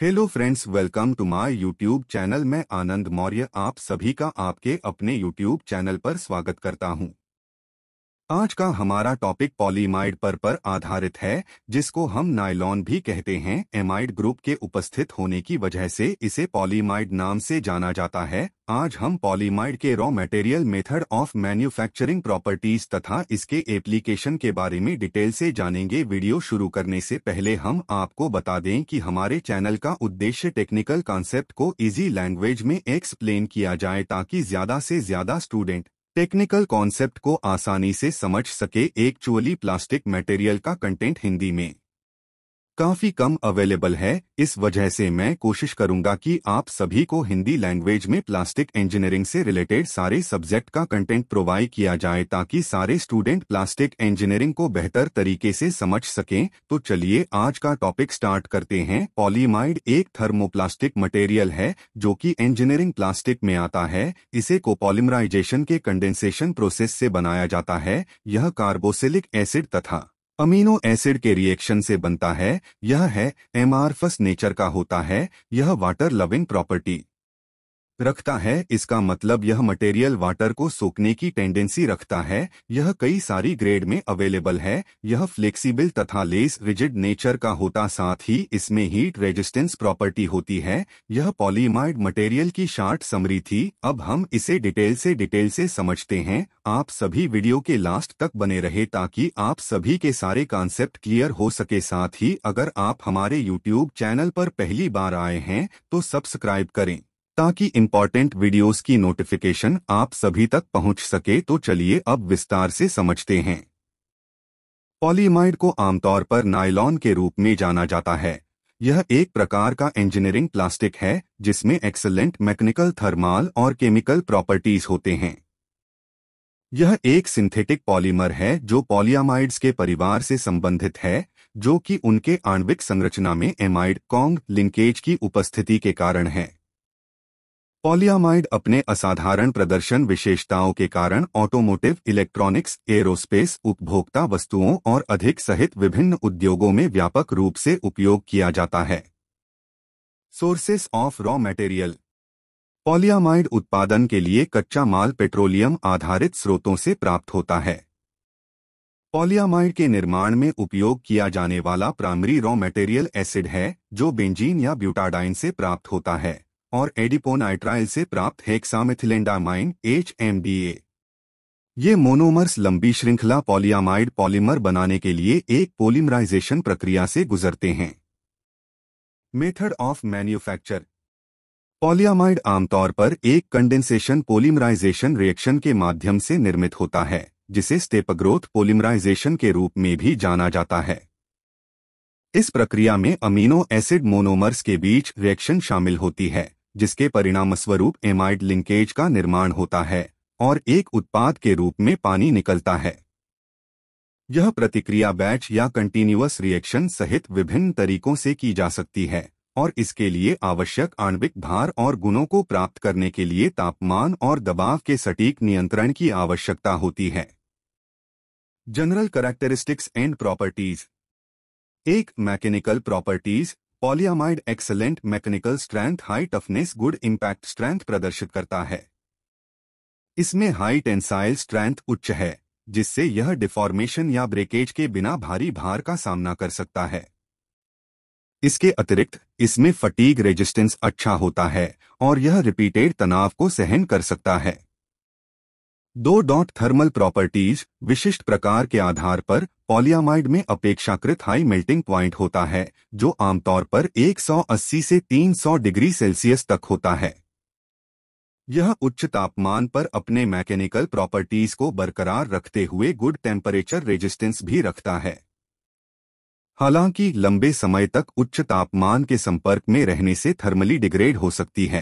hello friends welcome to my YouTube channel मैं आनंद मौर्य आप सभी का आपके अपने यूट्यूब चैनल पर स्वागत करता हूं आज का हमारा टॉपिक पॉलीमाइड पर पर आधारित है जिसको हम नायलॉन भी कहते हैं एमाइड ग्रुप के उपस्थित होने की वजह से इसे पॉलीमाइड नाम से जाना जाता है आज हम पॉलीमाइड के raw material method of manufacturing properties तथा इसके एप्लीकेशन के बारे में डिटेल से जानेंगे वीडियो शुरू करने से पहले हम आपको बता दें कि हमारे चैनल का उद्देश्य टेक्निकल कॉन्सेप्ट को इजी लैंग्वेज में एक्सप्लेन किया जाए ताकि ज्यादा से ज्यादा स्टूडेंट टेक्निकल कॉन्सेप्ट को आसानी से समझ सके एक चुअली प्लास्टिक मटेरियल का कंटेंट हिंदी में काफ़ी कम अवेलेबल है इस वजह से मैं कोशिश करूंगा कि आप सभी को हिंदी लैंग्वेज में प्लास्टिक इंजीनियरिंग से रिलेटेड सारे सब्जेक्ट का कंटेंट प्रोवाइड किया जाए ताकि सारे स्टूडेंट प्लास्टिक इंजीनियरिंग को बेहतर तरीके से समझ सकें तो चलिए आज का टॉपिक स्टार्ट करते हैं पॉलीमाइड एक थर्मोप्लास्टिक मटेरियल है जो की इंजीनियरिंग प्लास्टिक में आता है इसे कोपोलिमराइजेशन के कंडेंसेशन प्रोसेस से बनाया जाता है यह कार्बोसिलिक एसिड तथा अमीनो एसिड के रिएक्शन से बनता है यह है एमआर फर्स्ट नेचर का होता है यह वाटर लविंग प्रॉपर्टी रखता है इसका मतलब यह मटेरियल वाटर को सोखने की टेंडेंसी रखता है यह कई सारी ग्रेड में अवेलेबल है यह फ्लेक्सिबल तथा लेस रिजिड नेचर का होता साथ ही इसमें हीट रेजिस्टेंस प्रॉपर्टी होती है यह पॉलीमाइड मटेरियल की शार्ट समरी थी अब हम इसे डिटेल से डिटेल से समझते हैं आप सभी वीडियो के लास्ट तक बने रहे ताकि आप सभी के सारे कॉन्सेप्ट क्लियर हो सके साथ ही अगर आप हमारे यूट्यूब चैनल पर पहली बार आए हैं तो सब्सक्राइब करें ताकि इम्पोर्टेंट वीडियोस की नोटिफिकेशन आप सभी तक पहुंच सके तो चलिए अब विस्तार से समझते हैं पॉलीमाइड को आमतौर पर नायलॉन के रूप में जाना जाता है यह एक प्रकार का इंजीनियरिंग प्लास्टिक है जिसमें एक्सेलेंट मैकेनिकल थर्माल और केमिकल प्रॉपर्टीज होते हैं यह एक सिंथेटिक पॉलीमर है जो पॉलियामाइड्स के परिवार से संबंधित है जो कि उनके आणविक संरचना में एमाइड कॉन्ग लिंकेज की उपस्थिति के कारण है पॉलियामाइड अपने असाधारण प्रदर्शन विशेषताओं के कारण ऑटोमोटिव इलेक्ट्रॉनिक्स एरोस्पेस उपभोक्ता वस्तुओं और अधिक सहित विभिन्न उद्योगों में व्यापक रूप से उपयोग किया जाता है sources of raw material polyamide उत्पादन के लिए कच्चा माल पेट्रोलियम आधारित स्रोतों से प्राप्त होता है पॉलियामाइड के निर्माण में उपयोग किया जाने वाला प्राइमरी रॉ मटेरियल एसिड है जो बेंजीन या ब्यूटाडाइन से प्राप्त होता है और एडिपोनाइट्राइल से प्राप्त हेक्सामिथिलेंडामाइन एच ये मोनोमर्स लंबी श्रृंखला पॉलियामाइड पॉलीमर बनाने के लिए एक पोलिमराइजेशन प्रक्रिया से गुजरते हैं मेथड ऑफ मैन्युफैक्चर पॉलियामाइड आमतौर पर एक कंडेंसेशन पोलिमराइजेशन रिएक्शन के माध्यम से निर्मित होता है जिसे स्टेपग्रोथ पोलिमराइजेशन के रूप में भी जाना जाता है इस प्रक्रिया में अमीनो एसिड मोनोमर्स के बीच रिएक्शन शामिल होती है जिसके परिणामस्वरूप एमाइड लिंकेज का निर्माण होता है और एक उत्पाद के रूप में पानी निकलता है यह प्रतिक्रिया बैच या कंटिन्यूअस रिएक्शन सहित विभिन्न तरीकों से की जा सकती है और इसके लिए आवश्यक आणविक भार और गुणों को प्राप्त करने के लिए तापमान और दबाव के सटीक नियंत्रण की आवश्यकता होती है जनरल कैरेक्टरिस्टिक्स एंड प्रॉपर्टीज एक mechanical properties polyamide excellent mechanical strength high toughness good impact strength प्रदर्शित करता है इसमें हाई टेंसाइल स्ट्रेंथ उच्च है जिससे यह डिफॉर्मेशन या ब्रेकेज के बिना भारी भार का सामना कर सकता है इसके अतिरिक्त इसमें फटीग रेजिस्टेंस अच्छा होता है और यह रिपीटेड तनाव को सहन कर सकता है दो डॉट थर्मल प्रॉपर्टीज विशिष्ट प्रकार के आधार पर पॉलियामाइड में अपेक्षाकृत हाई मेल्टिंग प्वाइंट होता है जो आमतौर पर 180 से 300 डिग्री सेल्सियस तक होता है यह उच्च तापमान पर अपने मैकेनिकल प्रॉपर्टीज को बरकरार रखते हुए गुड टेम्परेचर रेजिस्टेंस भी रखता है हालांकि लंबे समय तक उच्च तापमान के संपर्क में रहने से थर्मली डिग्रेड हो सकती है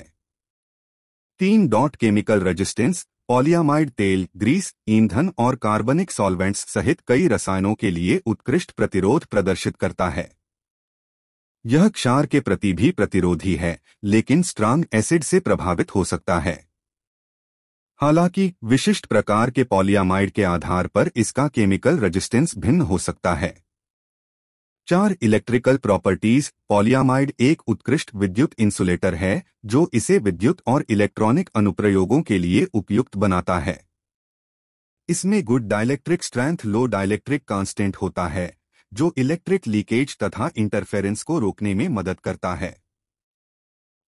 तीन डॉट केमिकल रेजिस्टेंस पॉलियामाइड तेल ग्रीस ईंधन और कार्बनिक सॉल्वेंट्स सहित कई रसायनों के लिए उत्कृष्ट प्रतिरोध प्रदर्शित करता है यह क्षार के प्रति भी प्रतिरोधी है लेकिन स्ट्रांग एसिड से प्रभावित हो सकता है हालांकि विशिष्ट प्रकार के पॉलियामाइड के आधार पर इसका केमिकल रेजिस्टेंस भिन्न हो सकता है चार इलेक्ट्रिकल प्रॉपर्टीज पॉलियामाइड एक उत्कृष्ट विद्युत इंसुलेटर है जो इसे विद्युत और इलेक्ट्रॉनिक अनुप्रयोगों के लिए उपयुक्त बनाता है इसमें good dielectric strength low dielectric constant होता है जो इलेक्ट्रिक लीकेज तथा इंटरफेरेंस को रोकने में मदद करता है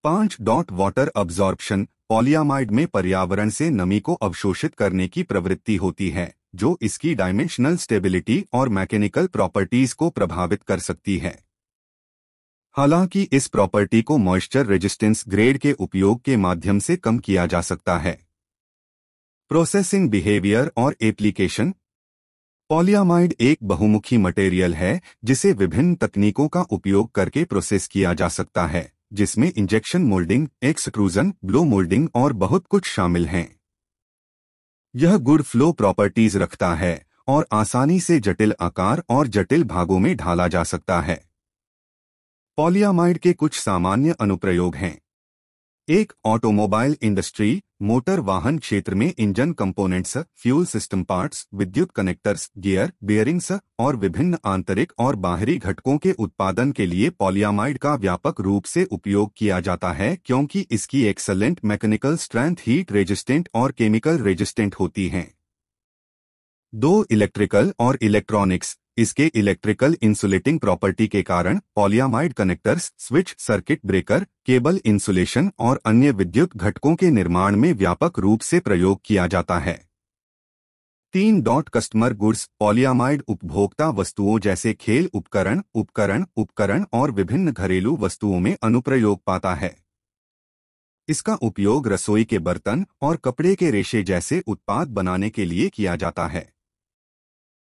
पांच डॉट वाटर अब्जॉर्प्शन पॉलियामाइड में पर्यावरण से नमी को अवशोषित करने की प्रवृत्ति होती है जो इसकी डायमेंशनल स्टेबिलिटी और मैकेनिकल प्रॉपर्टीज को प्रभावित कर सकती है हालांकि इस प्रॉपर्टी को मॉइस्चर रेजिस्टेंस ग्रेड के उपयोग के माध्यम से कम किया जा सकता है प्रोसेसिंग बिहेवियर और एप्लीकेशन पॉलियामाइड एक बहुमुखी मटेरियल है जिसे विभिन्न तकनीकों का उपयोग करके प्रोसेस किया जा सकता है जिसमें injection moulding extrusion blow moulding और बहुत कुछ शामिल हैं यह गुड फ्लो प्रॉपर्टीज रखता है और आसानी से जटिल आकार और जटिल भागों में ढाला जा सकता है पॉलियामाइड के कुछ सामान्य अनुप्रयोग हैं एक ऑटोमोबाइल इंडस्ट्री मोटर वाहन क्षेत्र में engine components fuel system parts विद्युत कनेक्टर्स गियर बियरिंग्स और विभिन्न आंतरिक और बाहरी घटकों के उत्पादन के लिए पॉलियामाइड का व्यापक रूप से उपयोग किया जाता है क्योंकि इसकी excellent mechanical strength heat resistant और केमिकल रेजिस्टेंट होती है दो इलेक्ट्रिकल और इलेक्ट्रॉनिक्स इसके इलेक्ट्रिकल इंसुलेटिंग प्रॉपर्टी के कारण polyamide connectors switch circuit breaker cable insulation और अन्य विद्युत घटकों के निर्माण में व्यापक रूप से प्रयोग किया जाता है तीन डॉट कस्टमर गुड्स पॉलियामाइड उपभोक्ता वस्तुओं जैसे खेल उपकरण उपकरण उपकरण और विभिन्न घरेलू वस्तुओं में अनुप्रयोग पाता है इसका उपयोग रसोई के बर्तन और कपड़े के रेशे जैसे उत्पाद बनाने के लिए किया जाता है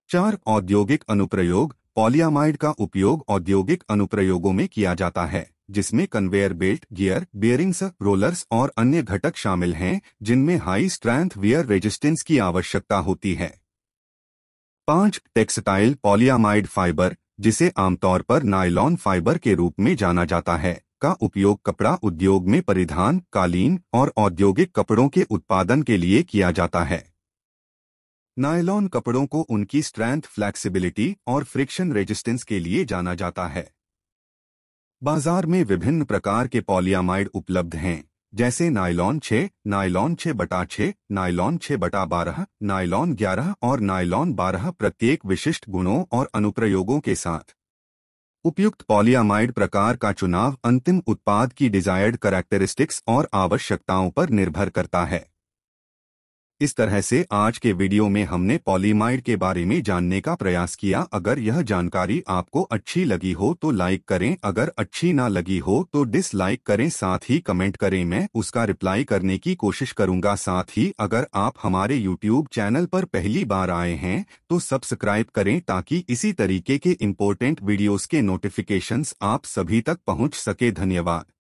चार औद्योगिक अनुप्रयोग पॉलियामाइड का उपयोग औद्योगिक अनुप्रयोगों में किया जाता है जिसमें conveyor belt gear bearings rollers और अन्य घटक शामिल हैं जिनमें हाई स्ट्रेंथ वियर रेजिस्टेंस की आवश्यकता होती है पांच टेक्सटाइल पॉलियामाइड फाइबर जिसे आमतौर पर नायलॉन फाइबर के रूप में जाना जाता है का उपयोग कपड़ा उद्योग में परिधान कालीन और औद्योगिक कपड़ों के उत्पादन के लिए किया जाता है नायलॉन कपड़ों को उनकी स्ट्रेंथ फ्लैक्सिबिलिटी और फ्रिक्शन रेजिस्टेंस के लिए जाना जाता है बाजार में विभिन्न प्रकार के पॉलियामाइड उपलब्ध हैं जैसे नायलॉन छह नायलॉन छः बटा छह नायलॉन छः बटा बारह नायलॉन ग्यारह और नायलॉन बारह प्रत्येक विशिष्ट गुणों और अनुप्रयोगों के साथ उपयुक्त पॉलियामाइड प्रकार का चुनाव अंतिम उत्पाद की डिजायर्ड करैक्टरिस्टिक्स और आवश्यकताओं पर निर्भर करता है इस तरह से आज के वीडियो में हमने पॉलीमाइड के बारे में जानने का प्रयास किया अगर यह जानकारी आपको अच्छी लगी हो तो लाइक करें अगर अच्छी ना लगी हो तो डिसलाइक करें साथ ही कमेंट करें मैं उसका रिप्लाई करने की कोशिश करूंगा साथ ही अगर आप हमारे यूट्यूब चैनल पर पहली बार आए हैं तो सब्सक्राइब करें ताकि इसी तरीके के इम्पोर्टेंट वीडियोज़ के नोटिफिकेशन आप सभी तक पहुँच सके धन्यवाद